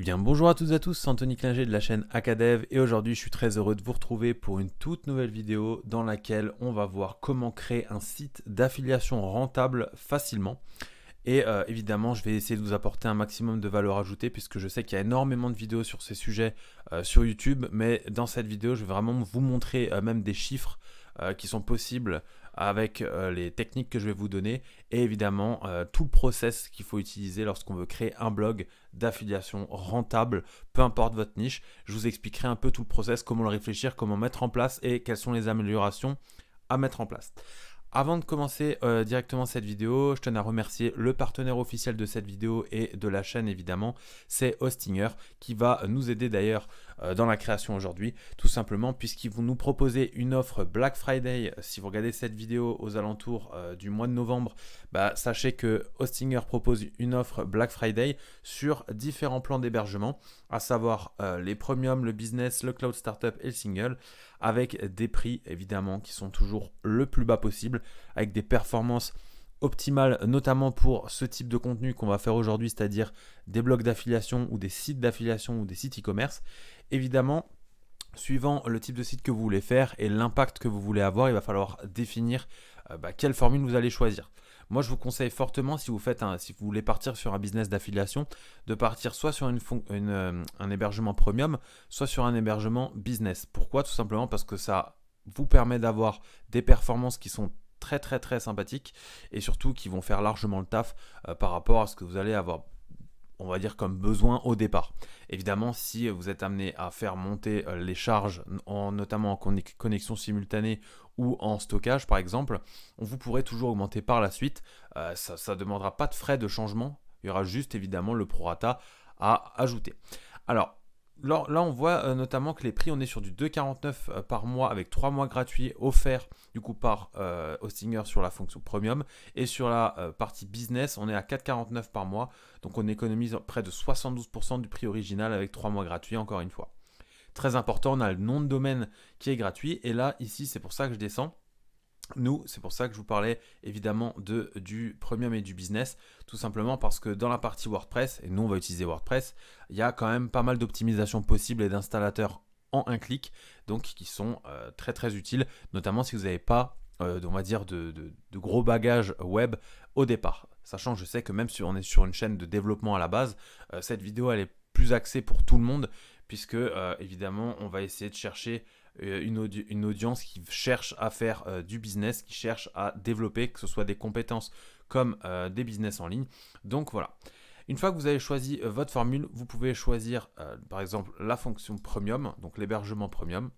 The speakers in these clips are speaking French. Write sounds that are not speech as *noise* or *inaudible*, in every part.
Eh bien bonjour à toutes et à tous, c'est Anthony Clinger de la chaîne Acadev et aujourd'hui je suis très heureux de vous retrouver pour une toute nouvelle vidéo dans laquelle on va voir comment créer un site d'affiliation rentable facilement. Et euh, évidemment, je vais essayer de vous apporter un maximum de valeur ajoutée puisque je sais qu'il y a énormément de vidéos sur ces sujets euh, sur YouTube, mais dans cette vidéo, je vais vraiment vous montrer euh, même des chiffres qui sont possibles avec euh, les techniques que je vais vous donner et évidemment euh, tout le process qu'il faut utiliser lorsqu'on veut créer un blog d'affiliation rentable, peu importe votre niche. Je vous expliquerai un peu tout le process, comment le réfléchir, comment mettre en place et quelles sont les améliorations à mettre en place. Avant de commencer euh, directement cette vidéo, je tenais à remercier le partenaire officiel de cette vidéo et de la chaîne évidemment, c'est Hostinger qui va nous aider d'ailleurs euh, dans la création aujourd'hui, tout simplement puisqu'ils vont nous proposer une offre Black Friday. Euh, si vous regardez cette vidéo aux alentours euh, du mois de novembre, bah, sachez que Hostinger propose une offre Black Friday sur différents plans d'hébergement, à savoir les premiums, le business, le cloud startup et le single, avec des prix évidemment qui sont toujours le plus bas possible, avec des performances optimales, notamment pour ce type de contenu qu'on va faire aujourd'hui, c'est-à-dire des blogs d'affiliation ou des sites d'affiliation ou des sites e-commerce. Évidemment, suivant le type de site que vous voulez faire et l'impact que vous voulez avoir, il va falloir définir euh, bah, quelle formule vous allez choisir. Moi, je vous conseille fortement, si vous, faites un, si vous voulez partir sur un business d'affiliation, de partir soit sur euh, un hébergement premium, soit sur un hébergement business. Pourquoi Tout simplement parce que ça vous permet d'avoir des performances qui sont très très très sympathiques et surtout qui vont faire largement le taf euh, par rapport à ce que vous allez avoir on va dire comme besoin au départ. Évidemment, si vous êtes amené à faire monter euh, les charges, en, notamment en connexion simultanée ou en stockage par exemple, on vous pourrez toujours augmenter par la suite. Euh, ça ne demandera pas de frais de changement, il y aura juste évidemment le prorata à ajouter. Alors, Là, on voit euh, notamment que les prix, on est sur du 2,49 euh, par mois avec 3 mois gratuits offerts du coup par Hostinger euh, sur la fonction premium. Et sur la partie business, on est à 4,49 par mois. Donc on économise près de 72% du prix original avec 3 mois gratuits encore une fois. Très important, on a le nom de domaine qui est gratuit. Et là, ici, c'est pour ça que je descends. Nous, c'est pour ça que je vous parlais évidemment de, du premium et du business, tout simplement parce que dans la partie WordPress, et nous on va utiliser WordPress, il y a quand même pas mal d'optimisations possibles et d'installateurs en un clic, donc qui sont euh, très très utiles, notamment si vous n'avez pas, euh, on va dire, de, gros bagages web au départ. Sachant, je sais que même si on est sur une chaîne de développement à la base, euh, cette vidéo elle est plus axée pour tout le monde, puisque évidemment on va essayer de chercher euh, une, audience qui cherche à faire euh, du business, qui cherche à développer, que ce soit des compétences comme euh, des business en ligne. Donc voilà. Une fois que vous avez choisi votre formule, vous pouvez choisir par exemple la fonction premium, donc l'hébergement premium.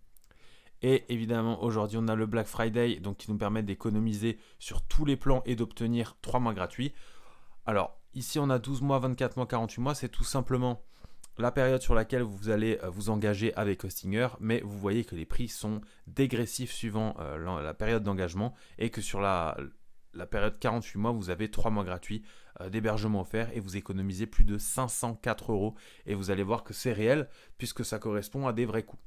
Et évidemment, aujourd'hui, on a le Black Friday, donc qui nous permet d'économiser sur tous les plans et d'obtenir 3 mois gratuits. Alors, ici, on a 12 mois, 24 mois, 48 mois. C'est tout simplement la période sur laquelle vous allez euh, vous engager avec Hostinger, mais vous voyez que les prix sont dégressifs suivant euh, la, période d'engagement et que sur la, période 48 mois, vous avez 3 mois gratuits euh, d'hébergement offert et vous économisez plus de 504 euros. Et vous allez voir que c'est réel puisque ça correspond à des vrais coûts.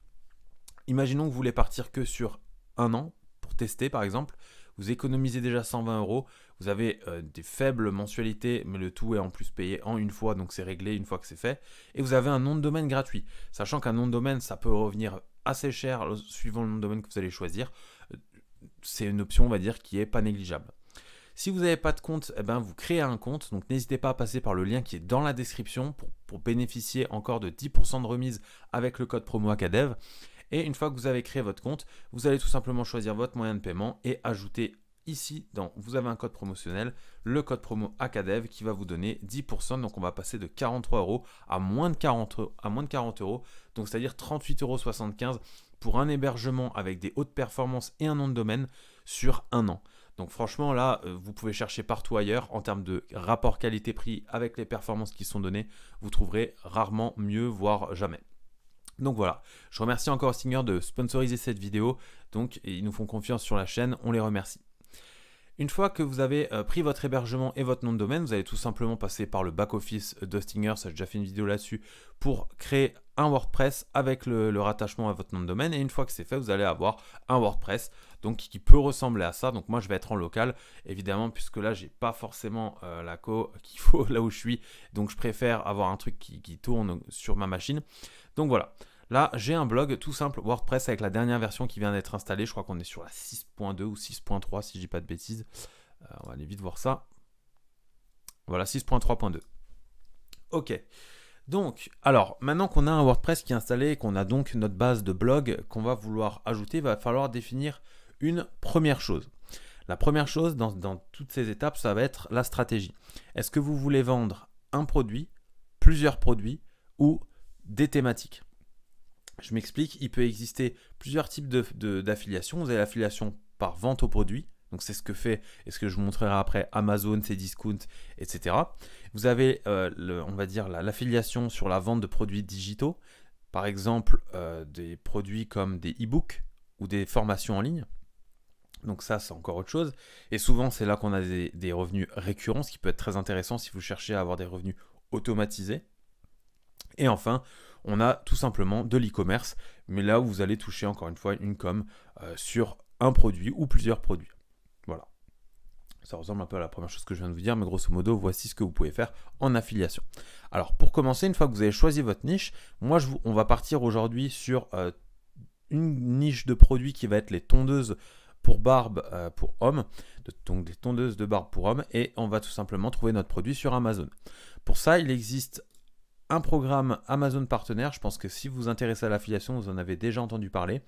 Imaginons que vous voulez partir que sur un an pour tester par exemple, vous économisez déjà 120 euros, vous avez euh, des faibles mensualités, mais le tout est en plus payé en une fois, donc c'est réglé une fois que c'est fait. Et vous avez un nom de domaine gratuit, sachant qu'un nom de domaine, ça peut revenir assez cher suivant le nom de domaine que vous allez choisir. Euh, c'est une option, on va dire, qui est pas négligeable. Si vous n'avez pas de compte, eh ben vous créez un compte. Donc n'hésitez pas à passer par le lien qui est dans la description pour, bénéficier encore de 10% de remise avec le code promo ACADEV. Et une fois que vous avez créé votre compte, vous allez tout simplement choisir votre moyen de paiement et ajouter ici vous avez un code promotionnel, le code promo ACADEV qui va vous donner 10%. Donc on va passer de 43 euros à moins de 40 à moins de 40 euros. Donc c'est-à-dire 38,75 euros pour un hébergement avec des hautes performances et un nom de domaine sur un an. Donc franchement, là, euh, vous pouvez chercher partout ailleurs en termes de rapport qualité-prix avec les performances qui sont données. Vous trouverez rarement mieux, voire jamais. Donc voilà, je remercie encore Stinger de sponsoriser cette vidéo. Donc ils nous font confiance sur la chaîne, on les remercie. Une fois que vous avez euh, pris votre hébergement et votre nom de domaine, vous allez tout simplement passer par le back-office d'Hostinger. ça j'ai déjà fait une vidéo là-dessus, pour créer un WordPress avec le, rattachement à votre nom de domaine. Et une fois que c'est fait, vous allez avoir un WordPress donc, qui peut ressembler à ça. Donc moi, je vais être en local, évidemment, puisque là, je n'ai pas forcément euh, la co *laughs* qu'il faut là où je suis. Donc je préfère avoir un truc qui tourne sur ma machine. Donc voilà. Là, j'ai un blog tout simple WordPress avec la dernière version qui vient d'être installée. Je crois qu'on est sur la 6.2 ou 6.3 si je dis pas de bêtises. Euh, on va aller vite voir ça. Voilà, 6.3.2. Ok. Donc, alors, maintenant qu'on a un WordPress qui est installé et qu'on a donc notre base de blog qu'on va vouloir ajouter, il va falloir définir une première chose. La première chose dans, dans toutes ces étapes, ça va être la stratégie. Est-ce que vous voulez vendre un produit, plusieurs produits ou des thématiques je m'explique, il peut exister plusieurs types d'affiliation. De, d'affiliation. Vous avez l'affiliation par vente au produit, donc c'est ce que fait et ce que je vous montrerai après Amazon, ses discounts, etc. Vous avez, euh, on va dire, l'affiliation sur la vente de produits digitaux, par exemple euh, des produits comme des e-books ou des formations en ligne. Donc ça, c'est encore autre chose. Et souvent, c'est là qu'on a des, des, revenus récurrents, ce qui peut être très intéressant si vous cherchez à avoir des revenus automatisés. Et enfin, on a tout simplement de l'e-commerce, mais là où vous allez toucher encore une fois une com euh, sur un produit ou plusieurs produits. Voilà. Ça ressemble un peu à la première chose que je viens de vous dire, mais grosso modo, voici ce que vous pouvez faire en affiliation. Alors pour commencer, une fois que vous avez choisi votre niche, moi je vous, on va partir aujourd'hui sur euh, une niche de produits qui va être les tondeuses pour barbe euh, pour hommes donc des tondeuses de barbe pour hommes et on va tout simplement trouver notre produit sur Amazon. Pour ça, il existe un programme Amazon partenaire. Je pense que si vous vous intéressez à l'affiliation, vous en avez déjà entendu parler.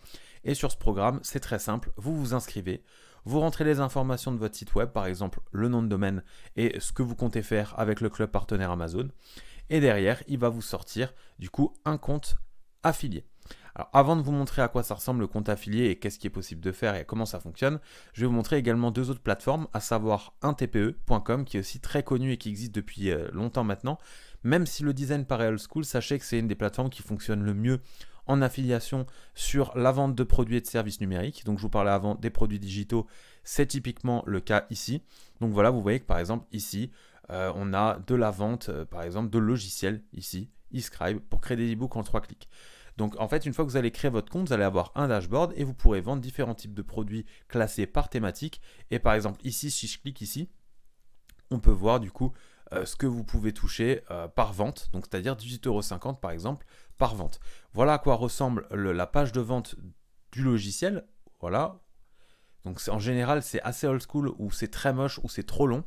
Et sur ce programme, c'est très simple, vous vous inscrivez. Vous rentrez les informations de votre site web, par exemple le nom de domaine et ce que vous comptez faire avec le club partenaire Amazon. Et derrière, il va vous sortir du coup un compte affilié avant de vous montrer à quoi ça ressemble le compte affilié et qu'est-ce qui est possible de faire et comment ça fonctionne, je vais vous montrer également deux autres plateformes, à savoir untpe.com qui est aussi très connu et qui existe depuis euh, longtemps maintenant. Même si le design paraît old school, sachez que c'est une des plateformes qui fonctionne le mieux en affiliation sur la vente de produits et de services numériques. Donc je vous parlais avant des produits digitaux, c'est typiquement le cas ici. Donc voilà, vous voyez que par exemple ici, euh, on a de la vente, euh, par exemple, de logiciels ici, eScribe, pour créer des e ebooks en trois clics. Donc en fait, une fois que vous allez créer votre compte, vous allez avoir un dashboard et vous pourrez vendre différents types de produits classés par thématique. Et par exemple, ici, si je clique ici, on peut voir du coup euh, ce que vous pouvez toucher euh, par vente, donc c'est-à-dire 18,50€ par exemple par vente. Voilà à quoi ressemble la page de vente du logiciel. Voilà. Donc en général, c'est assez old school ou c'est très moche ou c'est trop long.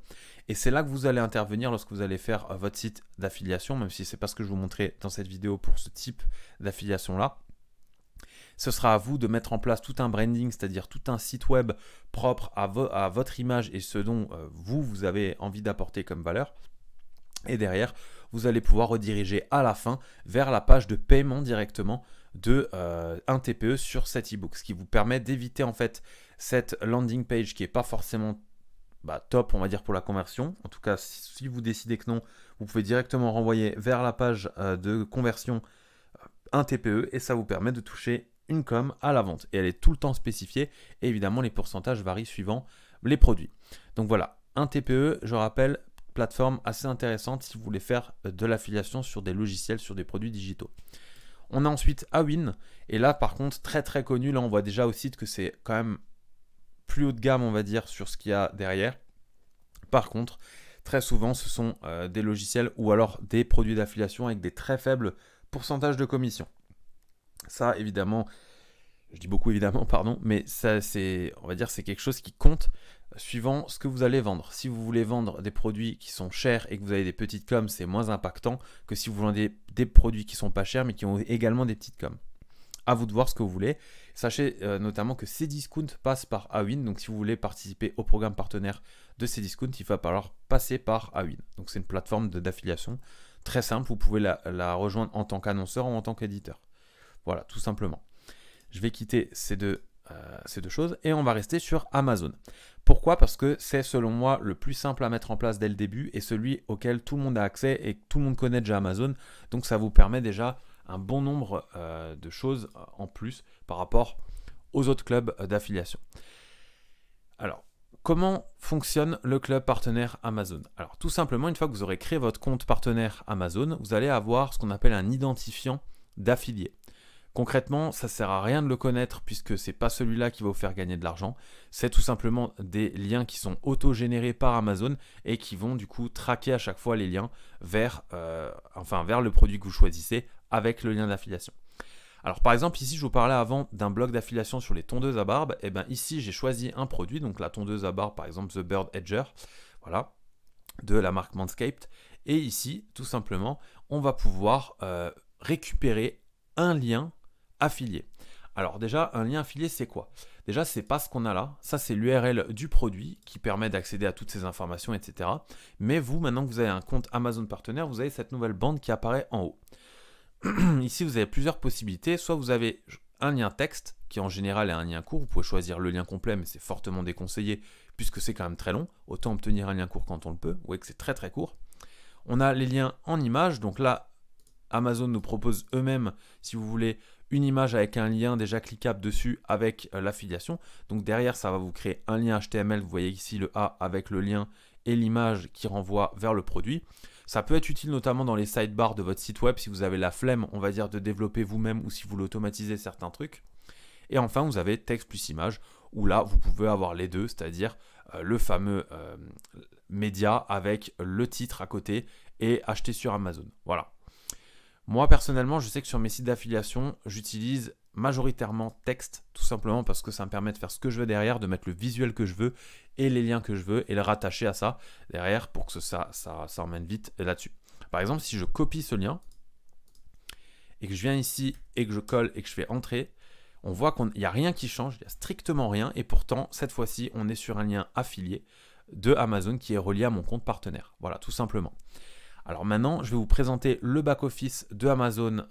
Et c'est là que vous allez intervenir lorsque vous allez faire euh, votre site d'affiliation, même si ce n'est pas ce que je vous montrais dans cette vidéo pour ce type d'affiliation là. Ce sera à vous de mettre en place tout un branding, c'est-à-dire tout un site web propre à, votre image et ce dont euh, vous, vous avez envie d'apporter comme valeur. Et derrière, vous allez pouvoir rediriger à la fin vers la page de paiement directement de euh, un TPE sur cet e-book, ce qui vous permet d'éviter en fait cette landing page qui n'est pas forcément bah, top, on va dire, pour la conversion. En tout cas, si, vous décidez que non, vous pouvez directement renvoyer vers la page euh, de conversion euh, un TPE et ça vous permet de toucher une com à la vente. Et elle est tout le temps spécifiée. Et évidemment, les pourcentages varient suivant les produits. Donc voilà, un TPE, je rappelle, plateforme assez intéressante si vous voulez faire euh, de l'affiliation sur des logiciels, sur des produits digitaux. On a ensuite Awin, et là par contre très très connu, là on voit déjà au site que c'est quand même plus haut de gamme, on va dire, sur ce qu'il y a derrière. Par contre, très souvent, ce sont euh, des logiciels ou alors des produits d'affiliation avec des très faibles pourcentages de commission. Ça, évidemment, je dis beaucoup évidemment, *laughs* pardon, mais ça, c'est, on va dire, c'est quelque chose qui compte euh, suivant ce que vous allez vendre. Si vous voulez vendre des produits qui sont chers et que vous avez des petites coms, c'est moins impactant que si vous vendez des produits qui sont pas chers mais qui ont également des petites coms à vous de voir ce que vous voulez. Sachez euh, notamment que ces discounts passe par Awin, donc si vous voulez participer au programme partenaire de discounts, il va falloir passer par Awin. Donc c'est une plateforme d'affiliation très simple, vous pouvez la, rejoindre en tant qu'annonceur ou en tant qu'éditeur. Voilà, tout simplement. Je vais quitter ces deux, euh, ces deux choses et on va rester sur Amazon. Pourquoi Parce que c'est selon moi le plus simple à mettre en place dès le début et celui auquel tout le monde a accès et tout le monde connaît déjà Amazon. Donc ça vous permet déjà un bon nombre euh, de choses euh, en plus par rapport aux autres clubs euh, d'affiliation. Alors, comment fonctionne le club partenaire Amazon Alors, tout simplement, une fois que vous aurez créé votre compte partenaire Amazon, vous allez avoir ce qu'on appelle un identifiant d'affilié. Concrètement, ça sert à rien de le connaître puisque c'est pas celui-là qui va vous faire gagner de l'argent. C'est tout simplement des liens qui sont auto-générés par Amazon et qui vont du coup traquer à chaque fois les liens vers, enfin, vers le produit que vous choisissez avec le lien d'affiliation. Alors par exemple ici je vous parlais avant d'un bloc d'affiliation sur les tondeuses à barbe, et eh bien ici j'ai choisi un produit, donc la tondeuse à barbe par exemple The Bird Edger, voilà, de la marque Manscaped, et ici tout simplement on va pouvoir euh, récupérer un lien affilié. Alors déjà, un lien affilié, c'est quoi Déjà, c'est pas ce qu'on a là. Ça, c'est l'URL du produit qui permet d'accéder à toutes ces informations, etc. Mais vous, maintenant que vous avez un compte Amazon partenaire, vous avez cette nouvelle bande qui apparaît en haut. *clears throat* ici, vous avez plusieurs possibilités. Soit vous avez un lien texte, qui en général est un lien court. Vous pouvez choisir le lien complet, mais c'est fortement déconseillé, puisque c'est quand même très long. Autant obtenir un lien court quand on le peut. Vous voyez que c'est très très court. On a les liens en images. Donc là, Amazon nous propose eux-mêmes, si vous voulez, une image avec un lien déjà cliquable dessus avec euh, l'affiliation. Donc derrière, ça va vous créer un lien HTML. Vous voyez ici le A avec le lien et l'image qui renvoie vers le produit. Ça peut être utile notamment dans les sidebars de votre site web si vous avez la flemme, on va dire, de développer vous-même ou si vous l'automatisez certains trucs. Et enfin, vous avez texte plus image, où là, vous pouvez avoir les deux, c'est-à-dire euh, le fameux euh, média avec le titre à côté et acheter sur Amazon. Voilà. Moi personnellement, je sais que sur mes sites d'affiliation, j'utilise majoritairement texte, tout simplement parce que ça me permet de faire ce que je veux derrière, de mettre le visuel que je veux et les liens que je veux et le rattacher à ça derrière pour que ça, ça, ça emmène vite là-dessus. Par exemple, si je copie ce lien et que je viens ici et que je colle et que je fais entrer, on voit qu'il n'y a rien qui change, il n'y a strictement rien et pourtant, cette fois-ci, on est sur un lien affilié de Amazon qui est relié à mon compte partenaire. Voilà, tout simplement. Alors maintenant, je vais vous présenter le back-office de Amazon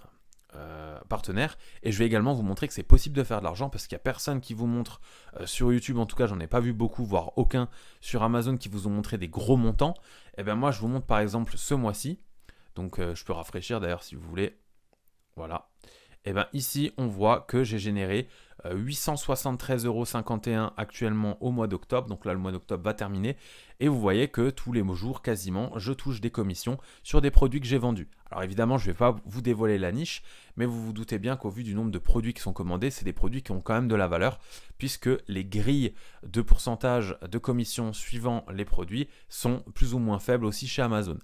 euh, partenaire et je vais également vous montrer que c'est possible de faire de l'argent parce qu'il n'y a personne qui vous montre euh, sur YouTube, en tout cas j'en ai pas vu beaucoup, voire aucun sur Amazon qui vous ont montré des gros montants. Et eh ben moi je vous montre par exemple ce mois-ci, donc euh, je peux rafraîchir d'ailleurs si vous voulez, voilà, et eh bien ici, on voit que j'ai généré 873,51€ euh, actuellement au mois d'octobre. Donc là, le mois d'octobre va terminer. Et vous voyez que tous les jours, quasiment, je touche des commissions sur des produits que j'ai vendus. Alors évidemment, je ne vais pas vous dévoiler la niche, mais vous vous doutez bien qu'au vu du nombre de produits qui sont commandés, c'est des produits qui ont quand même de la valeur, puisque les grilles de pourcentage de commission suivant les produits sont plus ou moins faibles aussi chez Amazon.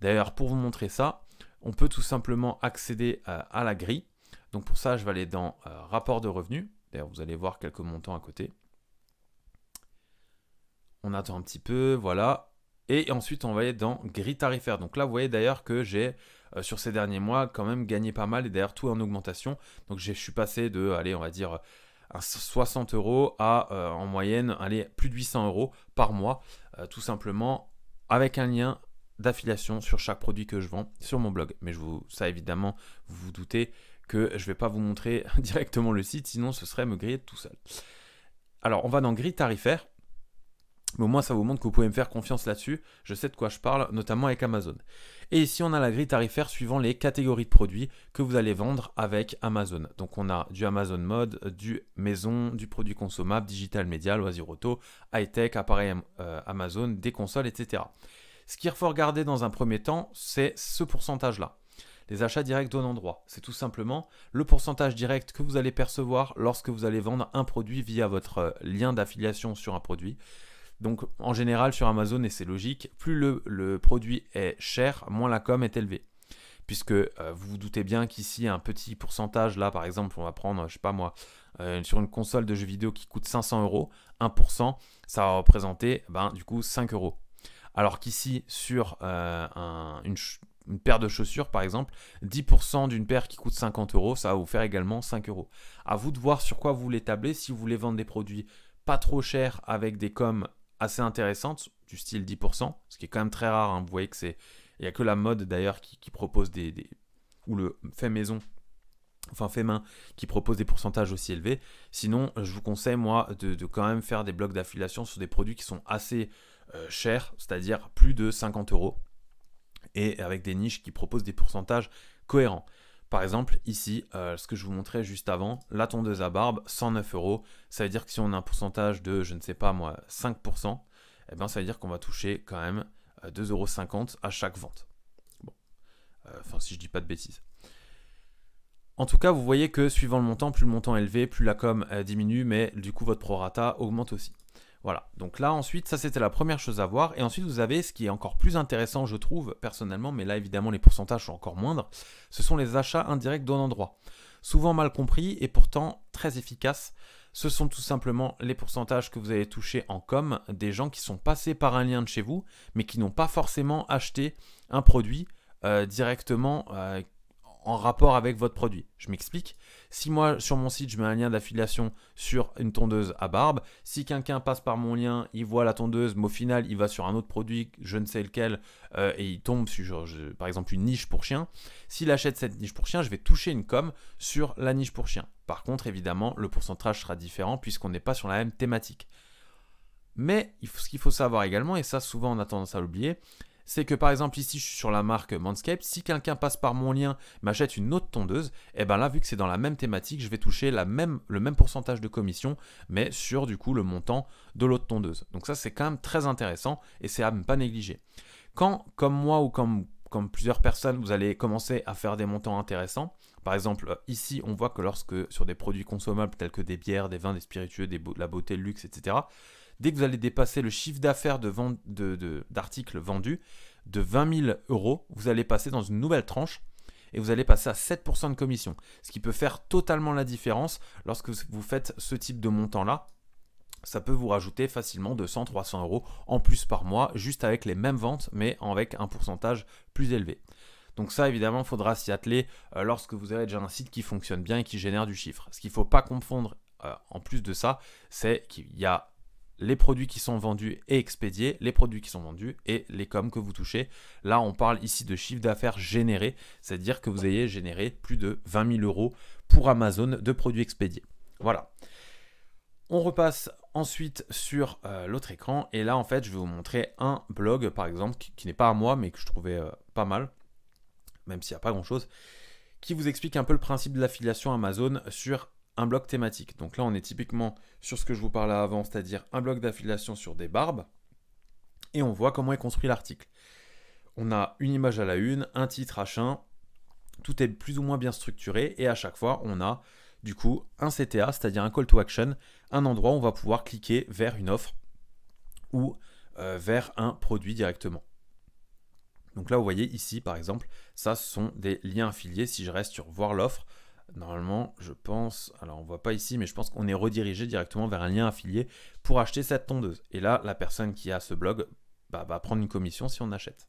D'ailleurs, pour vous montrer ça, on peut tout simplement accéder euh, à la grille donc pour ça, je vais aller dans euh, rapport de revenus. D'ailleurs, vous allez voir quelques montants à côté. On attend un petit peu, voilà. Et ensuite, on va aller dans Gris tarifaire. Donc là, vous voyez d'ailleurs que j'ai, euh, sur ces derniers mois, quand même gagné pas mal. Et d'ailleurs, tout en augmentation. Donc je suis passé de, allez, on va dire... 60 euh, euros à en moyenne allez, plus de 800 euros par mois, tout simplement avec un lien d'affiliation sur chaque produit que je vends sur mon blog. Mais vous, ça évidemment, vous vous doutez, que je vais pas vous montrer *laughs* directement le site, sinon ce serait me griller tout seul. Alors, on va dans grille tarifaire. Mais au moins, ça vous montre que vous pouvez me faire confiance là-dessus. Je sais de quoi je parle, notamment avec Amazon. Et ici, on a la grille tarifaire suivant les catégories de produits que vous allez vendre avec Amazon. Donc, on a du Amazon Mode, du maison, du produit consommable, digital Media, Loisir auto, high-tech, appareil euh, Amazon, des consoles, etc. Ce qu'il faut regarder dans un premier temps, c'est ce pourcentage-là les achats directs d'un endroit. C'est tout simplement le pourcentage direct que vous allez percevoir lorsque vous allez vendre un produit via votre euh, lien d'affiliation sur un produit. Donc en général sur Amazon, et c'est logique, plus le, produit est cher, moins la com est élevée. Puisque euh, vous vous doutez bien qu'ici, un petit pourcentage, là par exemple, on va prendre, je sais pas moi, euh, sur une console de jeux vidéo qui coûte 500 euros, 1%, ça va représenter ben, du coup 5 euros. Alors qu'ici, sur un, une, une paire de chaussures, par exemple, 10% d'une paire qui coûte 50 euros, ça va vous faire également 5 euros. À vous de voir sur quoi vous voulez tabler. Si vous voulez vendre des produits pas trop chers avec des coms assez intéressantes, du style 10%, ce qui est quand même très rare. Hein. Vous voyez que c'est. Il n'y a que la mode d'ailleurs qui, propose des, ou le fait maison enfin fait main, qui propose des pourcentages aussi élevés. Sinon, je vous conseille, moi, de, quand même faire des blocs d'affiliation sur des produits qui sont assez euh, chers, c'est-à-dire plus de 50 euros et avec des niches qui proposent des pourcentages cohérents. Par exemple, ici, euh, ce que je vous montrais juste avant, la tondeuse à barbe, 109 euros. Ça veut dire que si on a un pourcentage de, je ne sais pas moi, 5%, eh ben, ça veut dire qu'on va toucher quand même 2,50 euh, euros à chaque vente. Euh, enfin, si je dis pas de bêtises. En tout cas, vous voyez que suivant le montant, plus le montant est élevé, plus la com diminue, mais du coup, votre prorata augmente aussi. Voilà, donc là ensuite, ça c'était la première chose à voir. Et ensuite, vous avez ce qui est encore plus intéressant, je trouve, personnellement, mais là évidemment les pourcentages sont encore moindres, ce sont les achats indirects d'un endroit. Souvent mal compris et pourtant très efficaces. Ce sont tout simplement les pourcentages que vous avez touchés en com des gens qui sont passés par un lien de chez vous, mais qui n'ont pas forcément acheté un produit euh, directement. Euh, en rapport avec votre produit. Je m'explique. Si moi, sur mon site, je mets un lien d'affiliation sur une tondeuse à barbe, si quelqu'un passe par mon lien, il voit la tondeuse, mais au final, il va sur un autre produit, je ne sais lequel, euh, et il tombe sur, par exemple, une niche pour chien. S'il achète cette niche pour chien, je vais toucher une com sur la niche pour chien. Par contre, évidemment, le pourcentage sera différent puisqu'on n'est pas sur la même thématique. Mais ce qu'il faut savoir également, et ça souvent on a tendance à l'oublier, c'est que par exemple ici je suis sur la marque Manscape. si quelqu'un passe par mon lien, m'achète une autre tondeuse, et eh ben là vu que c'est dans la même thématique, je vais toucher la même, le même pourcentage de commission, mais sur du coup le montant de l'autre tondeuse. Donc ça c'est quand même très intéressant et c'est à ne pas négliger. Quand, comme moi ou comme, comme plusieurs personnes, vous allez commencer à faire des montants intéressants, par exemple, euh, ici, on voit que lorsque sur des produits consommables tels que des bières, des vins, des spiritueux, des la beauté, le luxe, etc., Dès que vous allez dépasser le chiffre d'affaires d'articles de, vendus de 20 000 euros, vous allez passer dans une nouvelle tranche et vous allez passer à 7% de commission, ce qui peut faire totalement la différence lorsque vous faites ce type de montant-là. Ça peut vous rajouter facilement 200-300 euros en plus par mois, juste avec les mêmes ventes, mais avec un pourcentage plus élevé. Donc ça, évidemment, il faudra s'y atteler euh, lorsque vous avez déjà un site qui fonctionne bien et qui génère du chiffre. Ce qu'il ne faut pas confondre euh, en plus de ça, c'est qu'il y a les produits qui sont vendus et expédiés, les produits qui sont vendus et les coms que vous touchez. Là, on parle ici de chiffre d'affaires généré, c'est-à-dire que vous ayez généré plus de 20 000 euros pour Amazon de produits expédiés. Voilà. On repasse ensuite sur euh, l'autre écran et là, en fait, je vais vous montrer un blog, par exemple, qui, n'est pas à moi, mais que je trouvais euh, pas mal, même s'il n'y a pas grand-chose, qui vous explique un peu le principe de l'affiliation Amazon sur un bloc thématique. Donc là, on est typiquement sur ce que je vous parlais avant, c'est-à-dire un bloc d'affiliation sur des barbes. Et on voit comment est construit l'article. On a une image à la une, un titre, H1. Tout est plus ou moins bien structuré. Et à chaque fois, on a du coup un CTA, c'est-à-dire un call to action, un endroit où on va pouvoir cliquer vers une offre ou euh, vers un produit directement. Donc là, vous voyez ici, par exemple, ça, ce sont des liens affiliés. Si je reste sur voir l'offre, normalement, je pense, alors on voit pas ici, mais je pense qu'on est redirigé directement vers un lien affilié pour acheter cette tondeuse. Et là, la personne qui a ce blog bah, va prendre une commission si on achète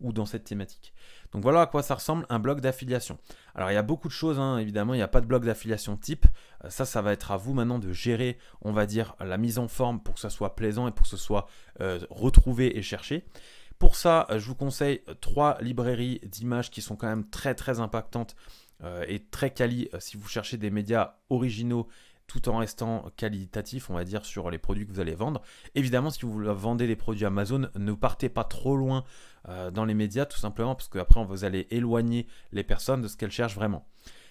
ou dans cette thématique. Donc voilà à quoi ça ressemble un blog d'affiliation. Alors il y a beaucoup de choses, hein, évidemment, il n'y a pas de blog d'affiliation type. Euh, ça, ça va être à vous maintenant de gérer, on va dire, la mise en forme pour que ça soit plaisant et pour que ce soit euh, retrouvé et cherché. Pour ça, euh, je vous conseille trois librairies d'images qui sont quand même très très impactantes est euh, très quali euh, si vous cherchez des médias originaux tout en restant qualitatif, on va dire, sur les produits que vous allez vendre. Évidemment, si vous vendez des produits Amazon, ne partez pas trop loin euh, dans les médias, tout simplement, parce qu'après, vous allez éloigner les personnes de ce qu'elles cherchent vraiment.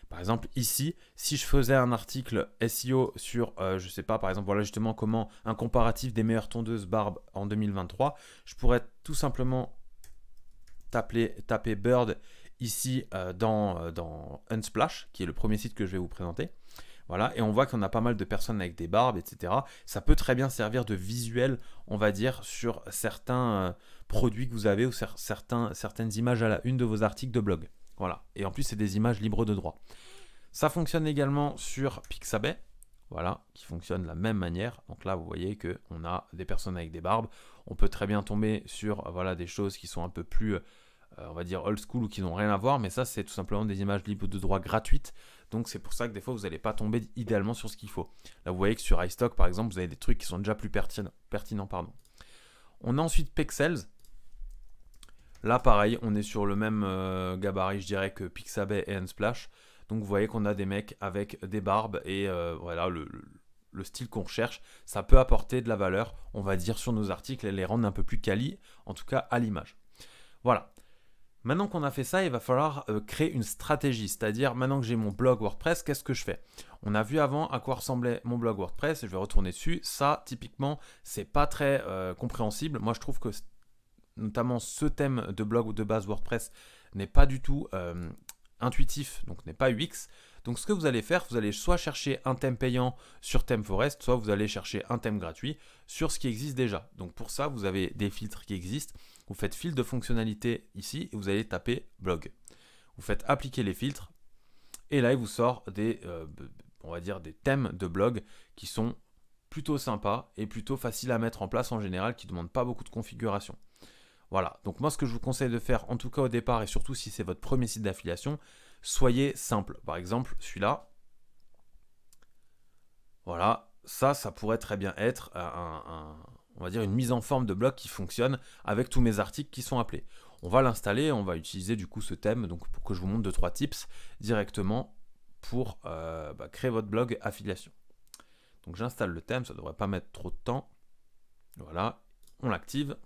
Par exemple, ici, si je faisais un article SEO sur, je sais pas, par exemple, voilà justement comment un comparatif des meilleures tondeuses barbe en 2023, je pourrais tout simplement taper, taper Bird ici euh, dans, euh, dans Unsplash, qui est le premier site que je vais vous présenter. Voilà, et on voit qu'on a pas mal de personnes avec des barbes, etc. Ça peut très bien servir de visuel, on va dire, sur certains euh, produits que vous avez ou certains, certaines images à la une de vos articles de blog. Voilà, et en plus, c'est des images libres de droit. Ça fonctionne également sur Pixabay, voilà, qui fonctionne de la même manière. Donc là, vous voyez qu'on a des personnes avec des barbes. On peut très bien tomber sur voilà des choses qui sont un peu plus euh, on va dire old school ou qui n'ont rien à voir, mais ça c'est tout simplement des images libres de droit gratuites. Donc c'est pour ça que des fois vous n'allez pas tomber idéalement sur ce qu'il faut. Là vous voyez que sur iStock par exemple vous avez des trucs qui sont déjà plus pertinents. pertinents pardon. On a ensuite Pexels. Là pareil on est sur le même euh, gabarit je dirais que Pixabay et Unsplash. Donc vous voyez qu'on a des mecs avec des barbes et euh, voilà le, style qu'on recherche, ça peut apporter de la valeur, on va dire, sur nos articles et les rendre un peu plus quali, en tout cas à l'image. Voilà. Maintenant qu'on a fait ça, il va falloir euh, créer une stratégie, c'est-à-dire maintenant que j'ai mon blog WordPress, qu'est-ce que je fais On a vu avant à quoi ressemblait mon blog WordPress, je vais retourner dessus. Ça, typiquement, c'est pas très euh, compréhensible. Moi, je trouve que notamment ce thème de blog ou de base WordPress n'est pas du tout euh, intuitif, donc n'est pas UX. Donc ce que vous allez faire, vous allez soit chercher un thème payant sur ThemeForest, soit vous allez chercher un thème gratuit sur ce qui existe déjà. Donc pour ça, vous avez des filtres qui existent. Vous faites fil de fonctionnalité ici et vous allez taper blog. Vous faites appliquer les filtres et là il vous sort des, euh, on va dire des thèmes de blog qui sont plutôt sympas et plutôt faciles à mettre en place en général, qui ne demandent pas beaucoup de configuration. Voilà, donc moi ce que je vous conseille de faire, en tout cas au départ, et surtout si c'est votre premier site d'affiliation, soyez simple. Par exemple, celui-là, voilà, ça, ça pourrait très bien être euh, un on va dire une mise en forme de blog qui fonctionne avec tous mes articles qui sont appelés. On va l'installer, on va utiliser du coup ce thème donc pour que je vous montre deux, trois tips directement pour euh, bah, créer votre blog affiliation. Donc j'installe le thème, ça ne devrait pas mettre trop de temps. Voilà, on l'active.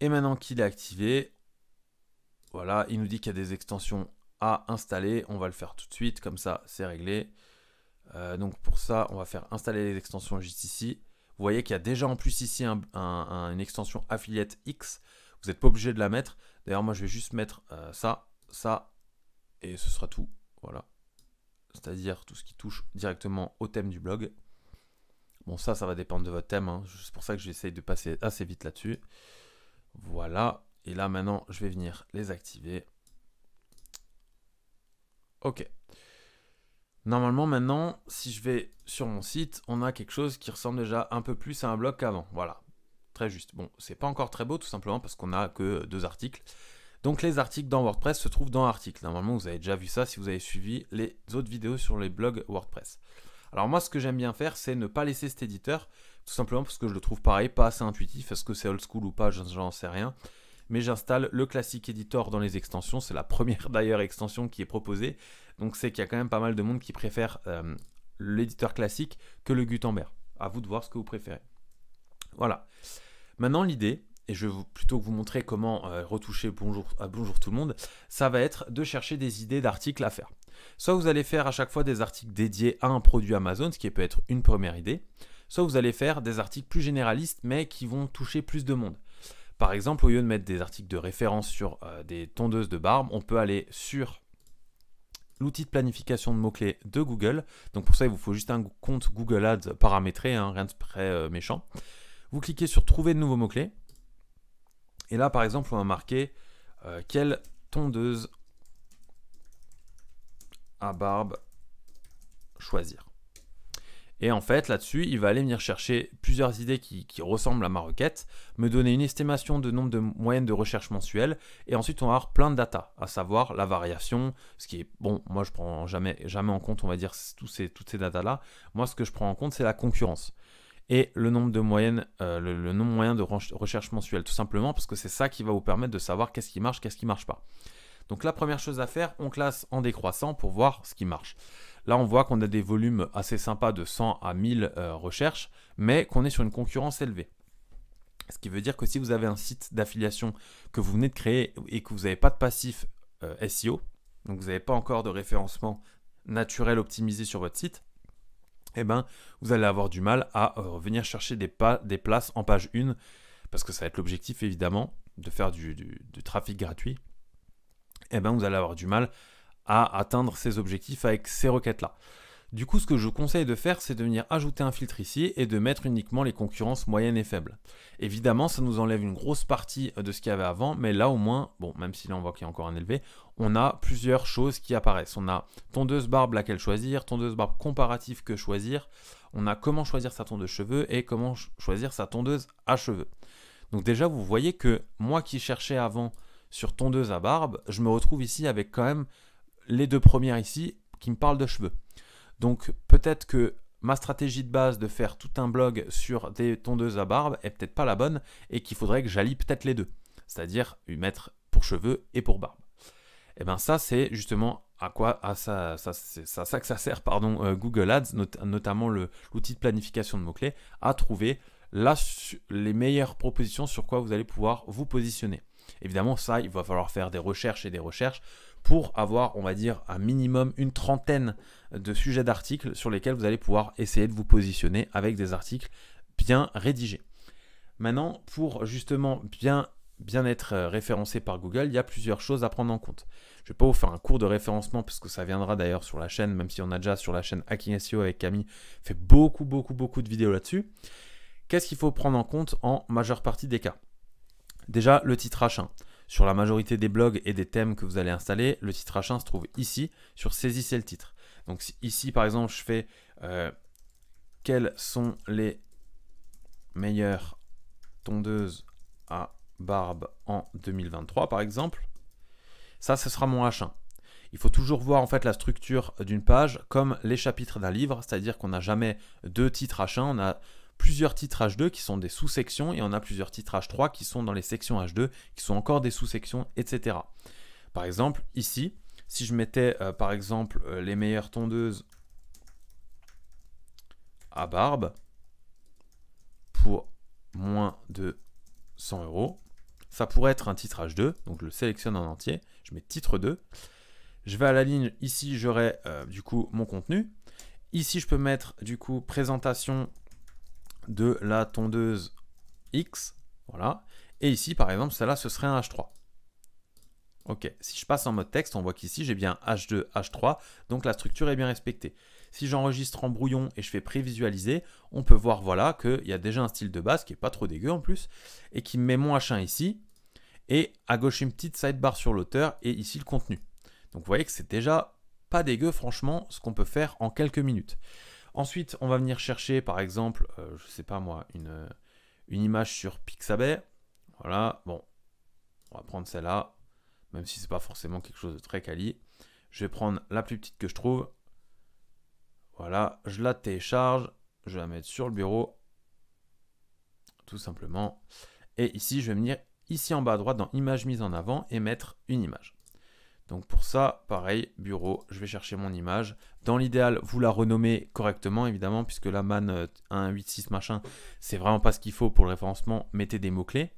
Et maintenant qu'il est activé, voilà, il nous dit qu'il y a des extensions à installer. On va le faire tout de suite, comme ça c'est réglé. Euh, donc pour ça, on va faire installer les extensions juste ici. Vous voyez qu'il y a déjà en plus ici une extension affiliate X. Vous n'êtes pas obligé de la mettre. D'ailleurs, moi, je vais juste mettre euh, ça, ça, et ce sera tout. Voilà. C'est-à-dire tout ce qui touche directement au thème du blog. Bon, ça, ça va dépendre de votre thème. Hein. C'est pour ça que j'essaye de passer assez vite là-dessus. Voilà. Et là, maintenant, je vais venir les activer. Ok. Normalement, maintenant, si je vais sur mon site, on a quelque chose qui ressemble déjà un peu plus à un blog qu'avant. Voilà, très juste. Bon, c'est pas encore très beau, tout simplement, parce qu'on a que deux articles. Donc les articles dans WordPress se trouvent dans Articles. Normalement, vous avez déjà vu ça si vous avez suivi les autres vidéos sur les blogs WordPress. Alors moi, ce que j'aime bien faire, c'est ne pas laisser cet éditeur, tout simplement parce que je le trouve pareil, pas assez intuitif. Est-ce que c'est old school ou pas, j'en sais rien mais j'installe le classique editor dans les extensions. C'est la première *laughs* d'ailleurs extension qui est proposée. Donc c'est qu'il y a quand même pas mal de monde qui préfère euh, l'éditeur classique que le Gutenberg. À vous de voir ce que vous préférez. Voilà. Maintenant l'idée, et je vais plutôt que vous montrer comment euh, retoucher bonjour, euh, bonjour tout le monde, ça va être de chercher des idées d'articles à faire. Soit vous allez faire à chaque fois des articles dédiés à un produit Amazon, ce qui peut être une première idée, soit vous allez faire des articles plus généralistes mais qui vont toucher plus de monde. Par exemple, au lieu de mettre des articles de référence sur euh, des tondeuses de barbe, on peut aller sur l'outil de planification de mots-clés de Google. Donc pour ça, il vous faut juste un compte Google Ads paramétré, hein, rien de très euh, méchant. Vous cliquez sur Trouver de nouveaux mots-clés. Et là, par exemple, on va marquer euh, quelle tondeuse à barbe choisir. Et en fait, là-dessus, il va aller venir chercher plusieurs idées qui, ressemblent à ma requête, me donner une estimation de nombre de moyennes de recherche mensuelles, et ensuite on va avoir plein de data, à savoir la variation, ce qui est, bon, moi je prends jamais, jamais en compte, on va dire, tous ces, toutes ces datas-là. Moi, ce que je prends en compte, c'est la concurrence et le nombre de moyennes euh, le, nombre moyen de recherche mensuelle, tout simplement parce que c'est ça qui va vous permettre de savoir qu'est-ce qui marche, qu'est-ce qui marche pas. Donc la première chose à faire, on classe en décroissant pour voir ce qui marche. Là, on voit qu'on a des volumes assez sympas de 100 à 1000 euh, recherches, mais qu'on est sur une concurrence élevée. Ce qui veut dire que si vous avez un site d'affiliation que vous venez de créer et que vous n'avez pas de passif euh, SEO, donc vous n'avez pas encore de référencement naturel optimisé sur votre site, eh ben, vous allez avoir du mal à euh, venir chercher des, des places en page 1, parce que ça va être l'objectif évidemment de faire du, trafic gratuit. Eh ben, vous allez avoir du mal à atteindre ses objectifs avec ces requêtes-là. Du coup, ce que je conseille de faire, c'est de venir ajouter un filtre ici et de mettre uniquement les concurrences moyennes et faibles. Évidemment, ça nous enlève une grosse partie de ce qu'il y avait avant, mais là au moins, bon, même si là on voit qu'il y a encore un élevé, on a plusieurs choses qui apparaissent. On a tondeuse barbe laquelle choisir, tondeuse barbe comparative que choisir, on a comment choisir sa tondeuse cheveux et comment choisir sa tondeuse à cheveux. Donc déjà, vous voyez que moi qui cherchais avant sur tondeuse à barbe, je me retrouve ici avec quand même les deux premières ici qui me parlent de cheveux. Donc peut-être que ma stratégie de base de faire tout un blog sur des tondeuses à barbe est peut-être pas la bonne et qu'il faudrait que j'allie peut-être les deux, c'est-à-dire mettre pour cheveux et pour barbe. Et eh bien ça c'est justement à quoi à ça, ça, ça, que ça sert pardon euh, Google Ads, notamment l'outil de planification de mots-clés, à trouver les meilleures propositions sur quoi vous allez pouvoir vous positionner. Évidemment, ça, il va falloir faire des recherches et des recherches pour avoir, on va dire, un minimum, une trentaine de sujets d'articles sur lesquels vous allez pouvoir essayer de vous positionner avec des articles bien rédigés. Maintenant, pour justement bien, bien être euh, référencé par Google, il y a plusieurs choses à prendre en compte. Je ne vais pas vous faire un cours de référencement parce que ça viendra d'ailleurs sur la chaîne, même si on a déjà sur la chaîne Hacking SEO avec Camille fait beaucoup, beaucoup, beaucoup de vidéos là-dessus. Qu'est-ce qu'il faut prendre en compte en majeure partie des cas Déjà, le titre H1. Sur la majorité des blogs et des thèmes que vous allez installer, le titre H1 se trouve ici, sur Saisissez le titre. Donc ici, par exemple, je fais euh, quelles sont les meilleures tondeuses à barbe en 2023, par exemple. Ça, ce sera mon H1. Il faut toujours voir en fait la structure d'une page comme les chapitres d'un livre, c'est-à-dire qu'on n'a jamais deux titres H1, on a plusieurs titres H2 qui sont des sous-sections et on a plusieurs titres H3 qui sont dans les sections H2 qui sont encore des sous-sections, etc. Par exemple, ici, si je mettais euh, par exemple euh, les meilleures tondeuses à barbe pour moins de 100 euros, ça pourrait être un titre H2, donc je le sélectionne en entier, je mets titre 2, je vais à la ligne, ici j'aurai euh, du coup mon contenu, ici je peux mettre du coup présentation de la tondeuse X. Voilà. Et ici, par exemple, celle-là, ce serait un H3. Ok, si je passe en mode texte, on voit qu'ici, j'ai bien H2, H3, donc la structure est bien respectée. Si j'enregistre en brouillon et je fais prévisualiser, on peut voir voilà qu'il y a déjà un style de base qui n'est pas trop dégueu en plus, et qui met mon H1 ici, et à gauche une petite sidebar sur l'auteur, et ici le contenu. Donc vous voyez que c'est déjà pas dégueu franchement ce qu'on peut faire en quelques minutes. Ensuite, on va venir chercher, par exemple, je euh, je sais pas moi, euh, une, image sur Pixabay. Voilà, bon, on va prendre celle-là, même si c'est pas forcément quelque chose de très quali. Je vais prendre la plus petite que je trouve. Voilà, je la télécharge, je la mettre sur le bureau, tout simplement. Et ici, je vais venir ici en bas à droite dans Images mises en avant et mettre une image. Donc pour ça, pareil, bureau, je vais chercher mon image. Dans l'idéal, vous la renommez correctement, évidemment, puisque la man 186 euh, machin, c'est vraiment pas ce qu'il faut pour le référencement. Mettez des mots-clés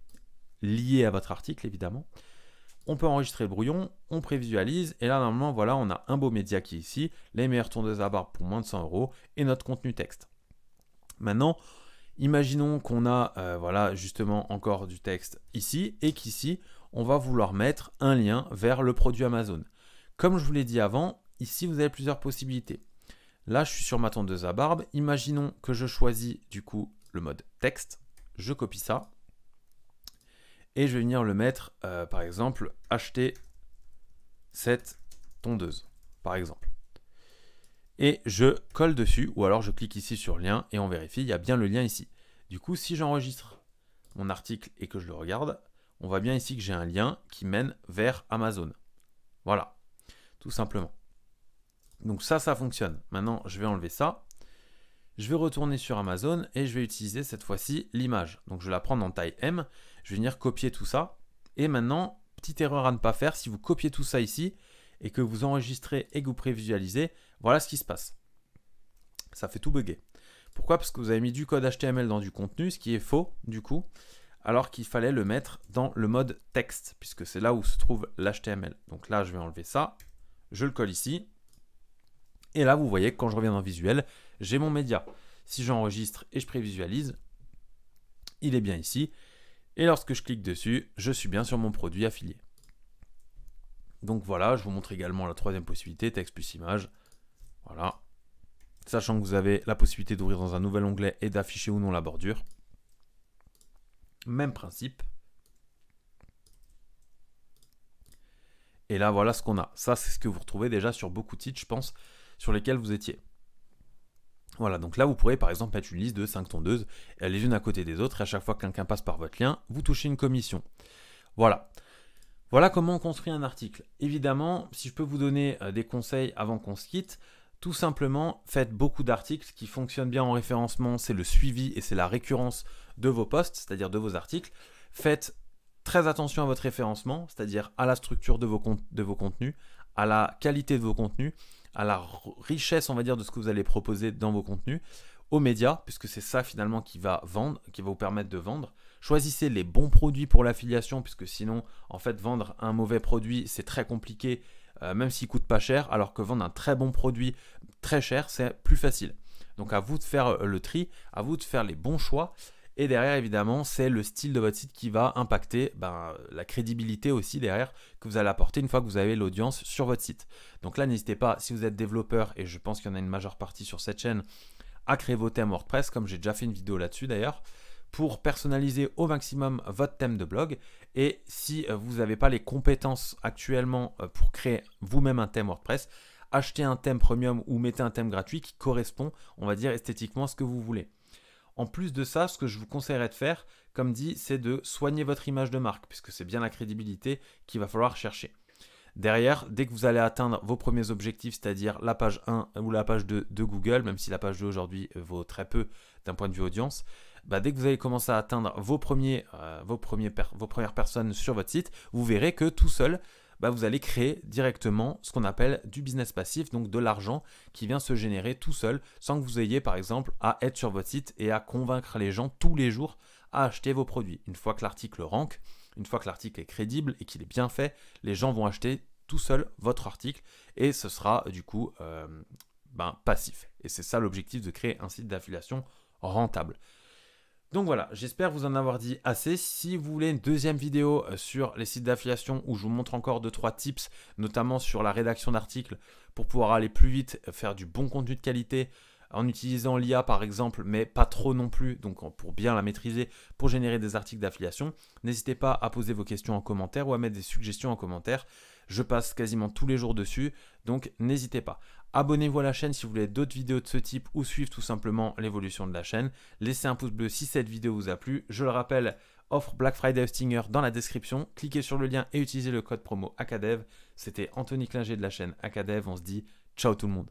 liés à votre article, évidemment. On peut enregistrer le brouillon, on prévisualise, et là, normalement, voilà, on a un beau média qui est ici, les meilleurs tourneuses à barre pour moins de 100 euros, et notre contenu texte. Maintenant, imaginons qu'on a, euh, voilà, justement, encore du texte ici, et qu'ici, on va vouloir mettre un lien vers le produit Amazon. Comme je vous l'ai dit avant, ici vous avez plusieurs possibilités. Là, je suis sur ma tondeuse à barbe. Imaginons que je choisis du coup le mode texte. Je copie ça. Et je vais venir le mettre, euh, par exemple, acheter cette tondeuse, par exemple. Et je colle dessus, ou alors je clique ici sur lien et on vérifie, il y a bien le lien ici. Du coup, si j'enregistre mon article et que je le regarde, on voit bien ici que j'ai un lien qui mène vers Amazon. Voilà, tout simplement. Donc ça, ça fonctionne. Maintenant, je vais enlever ça. Je vais retourner sur Amazon et je vais utiliser cette fois-ci l'image. Donc je vais la prendre en taille M. Je vais venir copier tout ça. Et maintenant, petite erreur à ne pas faire, si vous copiez tout ça ici et que vous enregistrez et que vous prévisualisez, voilà ce qui se passe. Ça fait tout bugger. Pourquoi Parce que vous avez mis du code HTML dans du contenu, ce qui est faux du coup alors qu'il fallait le mettre dans le mode texte, puisque c'est là où se trouve l'HTML. Donc là, je vais enlever ça, je le colle ici, et là, vous voyez que quand je reviens dans Visuel, j'ai mon média. Si j'enregistre et je prévisualise, il est bien ici, et lorsque je clique dessus, je suis bien sur mon produit affilié. Donc voilà, je vous montre également la troisième possibilité, texte plus image. Voilà. Sachant que vous avez la possibilité d'ouvrir dans un nouvel onglet et d'afficher ou non la bordure. Même principe. Et là, voilà ce qu'on a. Ça, c'est ce que vous retrouvez déjà sur beaucoup de sites, je pense, sur lesquels vous étiez. Voilà, donc là, vous pourrez par exemple mettre une liste de 5 tondeuses les unes à côté des autres, et à chaque fois que quelqu'un passe par votre lien, vous touchez une commission. Voilà. Voilà comment on construit un article. Évidemment, si je peux vous donner euh, des conseils avant qu'on se quitte, tout simplement, faites beaucoup d'articles. qui fonctionnent bien en référencement, c'est le suivi et c'est la récurrence de vos posts, c'est-à-dire de vos articles. Faites très attention à votre référencement, c'est-à-dire à la structure de vos, de vos contenus, à la qualité de vos contenus, à la richesse, on va dire, de ce que vous allez proposer dans vos contenus, aux médias, puisque c'est ça finalement qui va vendre, qui va vous permettre de vendre. Choisissez les bons produits pour l'affiliation, puisque sinon, en fait, vendre un mauvais produit, c'est très compliqué euh, même s'il coûte pas cher, alors que vendre un très bon produit très cher, c'est plus facile. Donc à vous de faire euh, le tri, à vous de faire les bons choix. Et derrière, évidemment, c'est le style de votre site qui va impacter ben, la crédibilité aussi derrière que vous allez apporter une fois que vous avez l'audience sur votre site. Donc là, n'hésitez pas, si vous êtes développeur, et je pense qu'il y en a une majeure partie sur cette chaîne, à créer vos thèmes WordPress, comme j'ai déjà fait une vidéo là-dessus d'ailleurs pour personnaliser au maximum votre thème de blog. Et si euh, vous n'avez pas les compétences actuellement euh, pour créer vous-même un thème WordPress, achetez un thème premium ou mettez un thème gratuit qui correspond, on va dire, esthétiquement à ce que vous voulez. En plus de ça, ce que je vous conseillerais de faire, comme dit, c'est de soigner votre image de marque, puisque c'est bien la crédibilité qu'il va falloir chercher. Derrière, dès que vous allez atteindre vos premiers objectifs, c'est-à-dire la page 1 ou la page 2 de Google, même si la page 2 aujourd'hui vaut très peu d'un point de vue audience, bah, dès que vous allez commencer à atteindre vos, premiers, euh, vos, premières personnes sur votre site, vous verrez que tout seul, bah, vous allez créer directement ce qu'on appelle du business passif, donc de l'argent qui vient se générer tout seul sans que vous ayez par exemple à être sur votre site et à convaincre les gens tous les jours à acheter vos produits. Une fois que l'article rank, une fois que l'article est crédible et qu'il est bien fait, les gens vont acheter tout seul votre article et ce sera du coup euh, ben, passif. Et c'est ça l'objectif de créer un site d'affiliation rentable. Donc voilà, j'espère vous en avoir dit assez. Si vous voulez une deuxième vidéo euh, sur les sites d'affiliation où je vous montre encore 2-3 tips, notamment sur la rédaction d'articles, pour pouvoir aller plus vite, euh, faire du bon contenu de qualité en utilisant l'IA par exemple, mais pas trop non plus, donc pour bien la maîtriser, pour générer des articles d'affiliation, n'hésitez pas à poser vos questions en commentaire ou à mettre des suggestions en commentaire. Je passe quasiment tous les jours dessus, donc n'hésitez pas. Abonnez-vous à la chaîne si vous voulez d'autres vidéos de ce type ou suivre tout simplement l'évolution de la chaîne. Laissez un pouce bleu si cette vidéo vous a plu. Je le rappelle, offre Black Friday Stinger dans la description. Cliquez sur le lien et utilisez le code promo ACADEV. C'était Anthony Clinger de la chaîne ACADEV. On se dit ciao tout le monde.